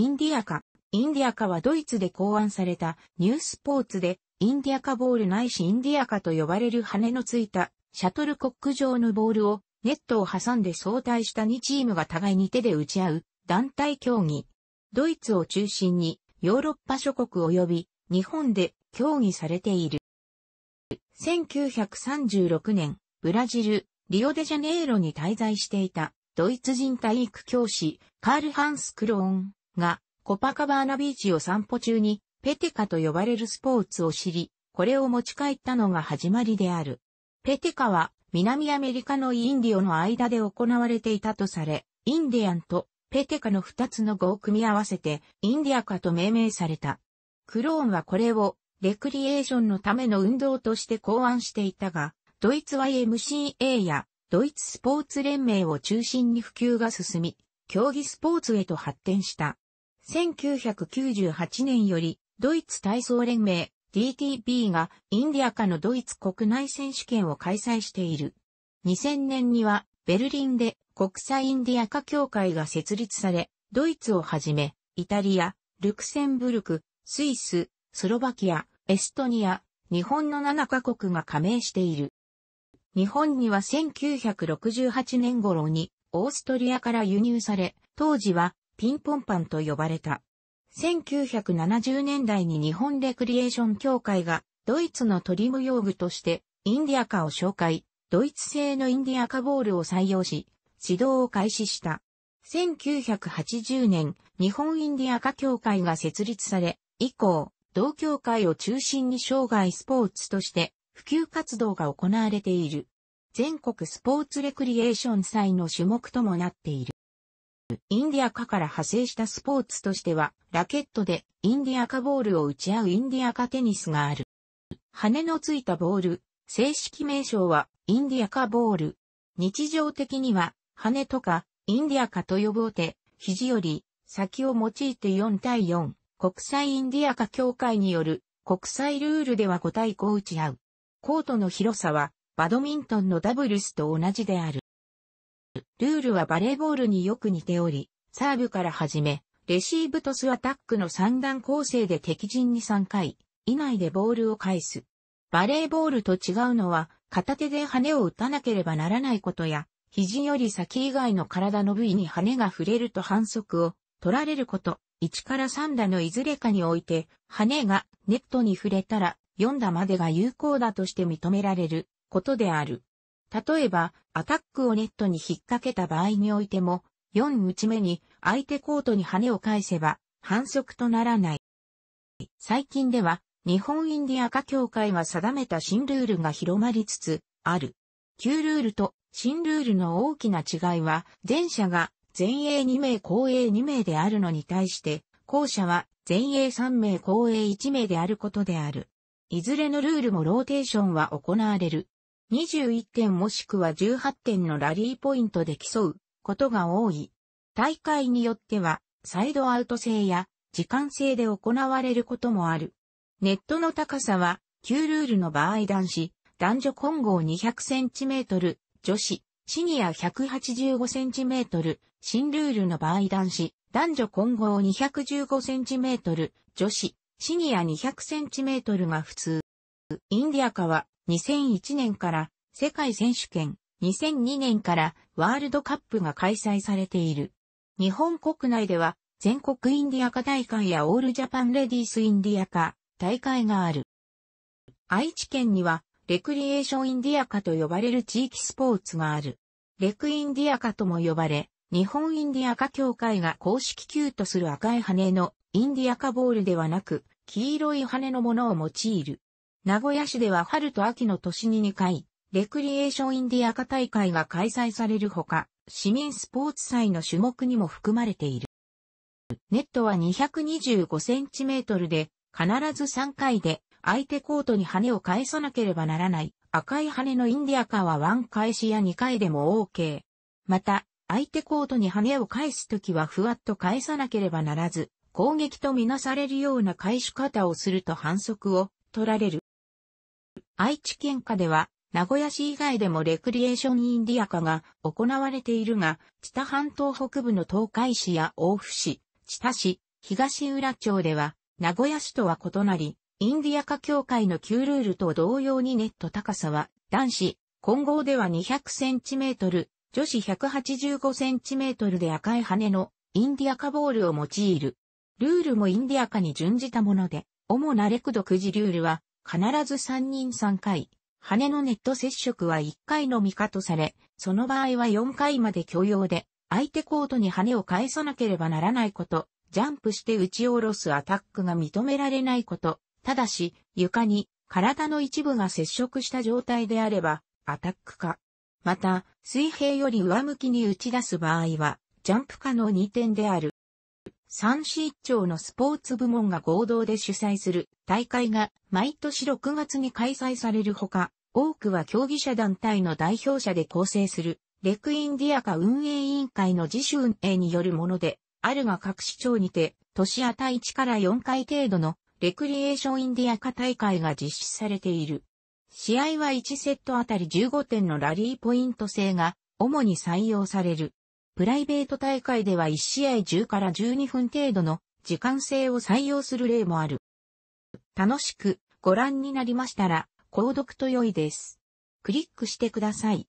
インディアカ。インディアカはドイツで考案されたニュースポーツで、インディアカボールないしインディアカと呼ばれる羽のついたシャトルコック状のボールをネットを挟んで相対した2チームが互いに手で打ち合う団体競技。ドイツを中心にヨーロッパ諸国及び日本で競技されている。1936年、ブラジル、リオデジャネイロに滞在していたドイツ人体育教師、カール・ハンス・クローン。が、コパカバーナビーチを散歩中に、ペテカと呼ばれるスポーツを知り、これを持ち帰ったのが始まりである。ペテカは、南アメリカのインディオの間で行われていたとされ、インディアンとペテカの二つの語を組み合わせて、インディアカと命名された。クローンはこれを、レクリエーションのための運動として考案していたが、ドイツ YMCA やドイツスポーツ連盟を中心に普及が進み、競技スポーツへと発展した。1998年より、ドイツ体操連盟 DTB がインディアカのドイツ国内選手権を開催している。2000年にはベルリンで国際インディアカ協会が設立され、ドイツをはじめ、イタリア、ルクセンブルク、スイス、スロバキア、エストニア、日本の7カ国が加盟している。日本には1968年頃にオーストリアから輸入され、当時はピンポンパンと呼ばれた。1970年代に日本レクリエーション協会がドイツのトリム用具としてインディアカを紹介、ドイツ製のインディアカボールを採用し、指導を開始した。1980年、日本インディアカ協会が設立され、以降、同協会を中心に生涯スポーツとして普及活動が行われている。全国スポーツレクリエーション祭の種目ともなっている。インディアカから派生したスポーツとしては、ラケットでインディアカボールを打ち合うインディアカテニスがある。羽のついたボール、正式名称はインディアカボール。日常的には、羽とかインディアカと呼ぼうて、肘より先を用いて4対4、国際インディアカ協会による国際ルールでは5対5を打ち合う。コートの広さは、バドミントンのダブルスと同じである。ルールはバレーボールによく似ており、サーブから始め、レシーブとスアタックの3段構成で敵陣に3回以内でボールを返す。バレーボールと違うのは、片手で羽を打たなければならないことや、肘より先以外の体の部位に羽が触れると反則を取られること。1から3打のいずれかにおいて、羽がネットに触れたら4打までが有効だとして認められることである。例えば、アタックをネットに引っ掛けた場合においても、4打ち目に相手コートに羽を返せば反則とならない。最近では、日本インディア化協会が定めた新ルールが広まりつつある。旧ルールと新ルールの大きな違いは、前者が前衛2名後衛2名であるのに対して、後者は前衛3名後衛1名であることである。いずれのルールもローテーションは行われる。21点もしくは18点のラリーポイントで競うことが多い。大会によっては、サイドアウト制や時間制で行われることもある。ネットの高さは、旧ルールの場合男子、男女混合 200cm、女子、シニア 185cm、新ルールの場合男子、男女混合 215cm、女子、シニア 200cm が普通。インディアカは2001年から世界選手権、2002年からワールドカップが開催されている。日本国内では全国インディアカ大会やオールジャパンレディースインディアカ大会がある。愛知県にはレクリエーションインディアカと呼ばれる地域スポーツがある。レクインディアカとも呼ばれ、日本インディアカ協会が公式級とする赤い羽のインディアカボールではなく、黄色い羽のものを用いる。名古屋市では春と秋の年に2回、レクリエーションインディアカ大会が開催されるほか、市民スポーツ祭の種目にも含まれている。ネットは2 2 5トルで、必ず3回で相手コートに羽を返さなければならない。赤い羽のインディアカは1返しや2回でも OK。また、相手コートに羽を返すときはふわっと返さなければならず、攻撃とみなされるような返し方をすると反則を取られる。愛知県下では、名古屋市以外でもレクリエーションインディア化が行われているが、知多半島北部の東海市や大府市、知多市、東浦町では、名古屋市とは異なり、インディア化協会の旧ルールと同様にネット高さは、男子、混合では200センチメートル、女子185センチメートルで赤い羽のインディアカボールを用いる。ルールもインディアカに準じたもので、主なレクドくじルールは、必ず3人3回、羽のネット接触は1回のみかとされ、その場合は4回まで許容で、相手コートに羽を返さなければならないこと、ジャンプして打ち下ろすアタックが認められないこと、ただし、床に体の一部が接触した状態であれば、アタックか。また、水平より上向きに打ち出す場合は、ジャンプ可能2点である。三市一町のスポーツ部門が合同で主催する大会が毎年6月に開催されるほか、多くは競技者団体の代表者で構成するレクインディアカ運営委員会の自主運営によるもので、あるが各市町にて、年あた1から4回程度のレクリエーションインディアカ大会が実施されている。試合は1セットあたり15点のラリーポイント制が主に採用される。プライベート大会では1試合10から12分程度の時間制を採用する例もある。楽しくご覧になりましたら、購読と良いです。クリックしてください。